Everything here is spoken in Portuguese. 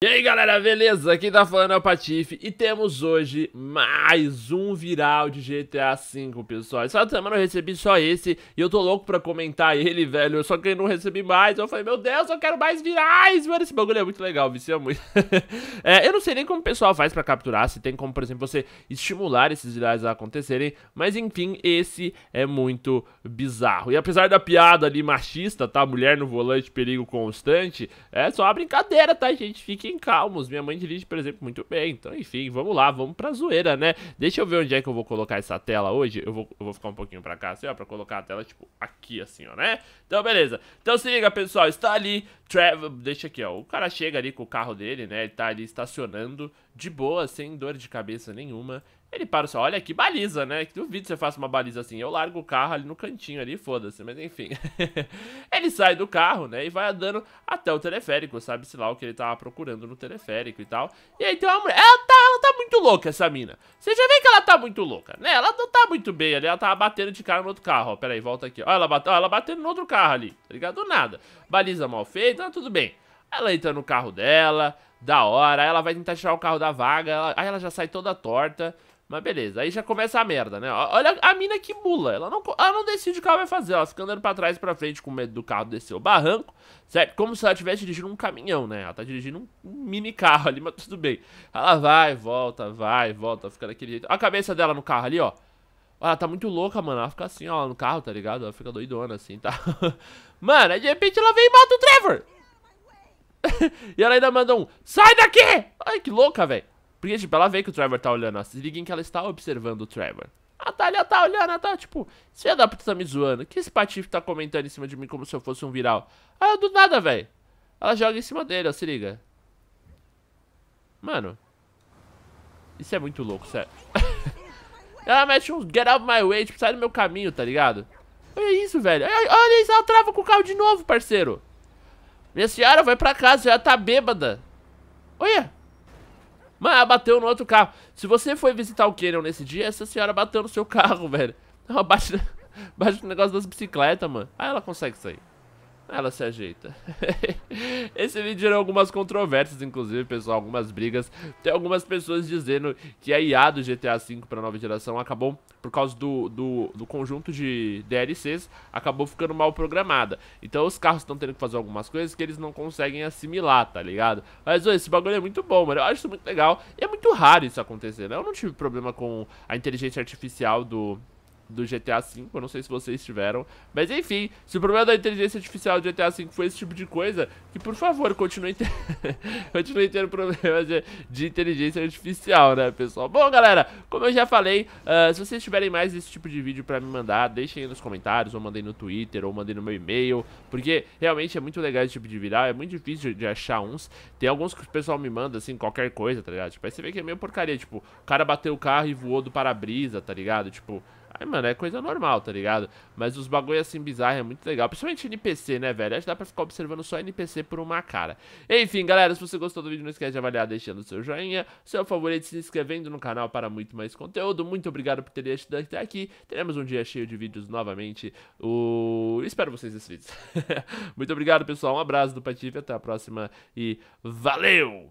E aí galera, beleza? Aqui tá falando é o Patife e temos hoje mais um viral de GTA V, pessoal. Essa semana eu recebi só esse e eu tô louco pra comentar ele, velho. Só que eu não recebi mais. Eu falei, meu Deus, eu quero mais virais, mano. Esse bagulho é muito legal, vicia muito. é, eu não sei nem como o pessoal faz pra capturar, se tem como, por exemplo, você estimular esses virais a acontecerem. Mas enfim, esse é muito bizarro. E apesar da piada ali machista, tá? Mulher no volante, perigo constante, é só uma brincadeira, tá, gente? Fique fiquem calmos. Minha mãe dirige, por exemplo, muito bem. Então, enfim, vamos lá, vamos pra zoeira, né? Deixa eu ver onde é que eu vou colocar essa tela hoje. Eu vou, eu vou ficar um pouquinho pra cá, assim, ó, pra colocar a tela, tipo, aqui, assim, ó, né? Então, beleza. Então, se liga, pessoal, está ali, Trevor, deixa aqui, ó. O cara chega ali com o carro dele, né? Ele tá ali estacionando de boa, sem dor de cabeça nenhuma. Ele para só, olha que baliza, né? Que duvido que você faça uma baliza assim. Eu largo o carro ali no cantinho ali, foda-se, mas enfim. ele sai do carro, né? E vai andando até o teleférico, sabe-se lá o que ele tava procurando no teleférico e tal. E aí tem uma mulher. Ela tá, ela tá muito louca, essa mina. Você já vê que ela tá muito louca, né? Ela não tá muito bem ali, ela tava batendo de cara no outro carro, ó. Pera aí, volta aqui. Ó, ela, bate, ó, ela batendo no outro carro ali, tá ligado? Do nada. Baliza mal feita, tá tudo bem. Ela entra no carro dela, da hora, aí ela vai tentar tirar o carro da vaga, ela, aí ela já sai toda torta. Mas beleza, aí já começa a merda, né? Olha a mina que mula, ela não, ela não decide o que ela vai fazer, ela fica andando pra trás e pra frente com medo do carro descer o barranco, certo? Como se ela estivesse dirigindo um caminhão, né? Ela tá dirigindo um, mini carro ali, mas tudo bem. Ela vai, volta, vai, volta, fica daquele jeito. A cabeça dela no carro ali, ó. Ela tá muito louca, mano. Ela fica assim, ó, no carro, tá ligado? Ela fica doidona assim, tá? mano, aí de repente ela vem e mata o Trevor! e ela ainda manda um, sai daqui! Ai, que louca, velho. Porque, tipo, ela vê que o Trevor tá olhando, ó. Se em que ela está observando o Trevor. A Thalia tá olhando, ela tá, tipo, se adapta puta tá me zoando. que esse patife tá comentando em cima de mim como se eu fosse um viral? Ah, do nada, velho. Ela joga em cima dele, ó, se liga. Mano. Isso é muito louco, sério. ela mete um get out of my way, tipo, sai do meu caminho, tá ligado? Olha isso, velho. Olha isso, ela trava com o carro de novo, parceiro. Minha senhora vai pra casa, já tá bêbada. Olha ah, bateu no outro carro. Se você foi visitar o Canyon nesse dia, essa senhora bateu no seu carro, velho. Ela bate, bate no negócio das bicicletas, mano. Aí ela consegue sair ela se ajeita. Esse vídeo gerou algumas controvérsias, inclusive, pessoal, algumas brigas. Tem algumas pessoas dizendo que a IA do GTA V para nova geração acabou, por causa do, do, do, conjunto de DLCs, acabou ficando mal programada. Então os carros estão tendo que fazer algumas coisas que eles não conseguem assimilar, tá ligado? Mas, ô, esse bagulho é muito bom, mano. Eu acho isso muito legal. E é muito raro isso acontecer, né? Eu não tive problema com a inteligência artificial do do GTA V, eu não sei se vocês tiveram, mas enfim, se o problema da inteligência artificial do GTA V foi esse tipo de coisa, que por favor, continue, ter... tendo problemas de, de, inteligência artificial, né, pessoal? Bom, galera, como eu já falei, uh, se vocês tiverem mais desse tipo de vídeo pra me mandar, deixem aí nos comentários, ou mandem no Twitter, ou mandem no meu e-mail, porque realmente é muito legal esse tipo de vídeo, é muito difícil de achar uns, tem alguns que o pessoal me manda, assim, qualquer coisa, tá ligado? Tipo, aí você vê que é meio porcaria, tipo, o cara bateu o carro e voou do para-brisa, tá ligado? Tipo... Aí, mano, é coisa normal, tá ligado? Mas os bagulho assim bizarro é muito legal. Principalmente NPC, né, velho? Acho que dá pra ficar observando só NPC por uma cara. Enfim, galera, se você gostou do vídeo, não esquece de avaliar deixando o seu joinha, seu favorito, se inscrevendo no canal para muito mais conteúdo. Muito obrigado por ter assistido até aqui. Teremos um dia cheio de vídeos novamente. O... Espero vocês nesse vídeo muito obrigado, pessoal. Um abraço do Patife, até a próxima e valeu!